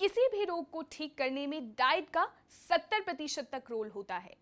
किसी भी रोग को ठीक करने में डाइट का 70 प्रतिशत तक रोल होता है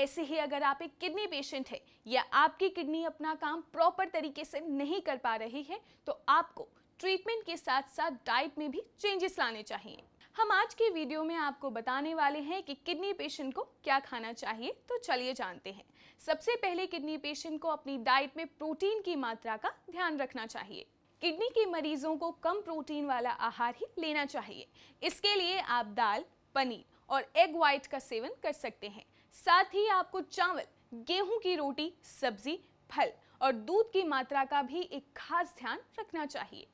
ऐसे ही अगर आप एक किडनी पेशेंट है या आपकी किडनी अपना काम प्रॉपर तरीके से नहीं कर पा रही है तो आपको ट्रीटमेंट के साथ साथ डाइट में भी चेंजेस लाने चाहिए हम आज के वीडियो में आपको बताने वाले हैं कि किडनी पेशेंट को क्या खाना चाहिए तो चलिए जानते हैं सबसे पहले किडनी पेशेंट को अपनी डाइट में प्रोटीन की मात्रा का ध्यान रखना चाहिए किडनी के मरीजों को कम प्रोटीन वाला आहार ही लेना चाहिए इसके लिए आप दाल पनीर और एग वाइट का सेवन कर सकते हैं साथ ही आपको चावल गेहूं की रोटी सब्जी फल और दूध की मात्रा का भी एक खास ध्यान रखना चाहिए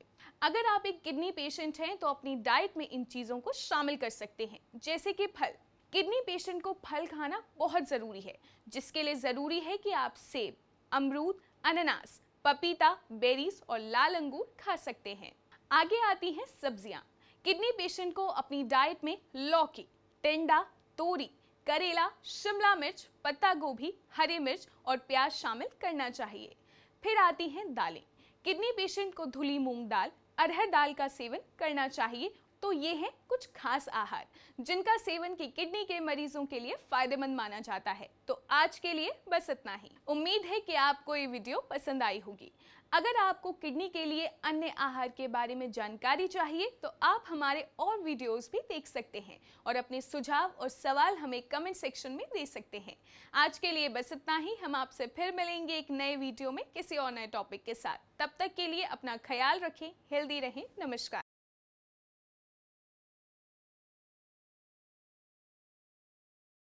अगर आप एक किडनी पेशेंट हैं तो अपनी डाइट में इन चीज़ों को शामिल कर सकते हैं जैसे कि फल किडनी पेशेंट को फल खाना बहुत ज़रूरी है जिसके लिए ज़रूरी है कि आप सेब अमरूद अनानास पपीता बेरीज और लाल अंगूर खा सकते हैं आगे आती हैं सब्जियां किडनी पेशेंट को अपनी डाइट में लौकी टेंडा तोरी करेला शिमला मिर्च पत्ता गोभी हरी मिर्च और प्याज शामिल करना चाहिए फिर आती हैं दालें किडनी पेशेंट को धुली मूंग दाल अरहर दाल का सेवन करना चाहिए तो ये हैं कुछ खास आहार जिनका सेवन की किडनी के मरीजों के लिए फायदेमंद माना जाता है तो आज के लिए बस इतना ही उम्मीद है कि आपको ये वीडियो पसंद आई होगी अगर आपको किडनी के लिए अन्य आहार के बारे में जानकारी चाहिए तो आप हमारे और वीडियोस भी देख सकते हैं और अपने सुझाव और सवाल हमें कमेंट सेक्शन में दे सकते हैं आज के लिए बस इतना ही हम आपसे फिर मिलेंगे एक नए वीडियो में किसी और नए टॉपिक के साथ तब तक के लिए अपना ख्याल रखें हेल्दी रहें नमस्कार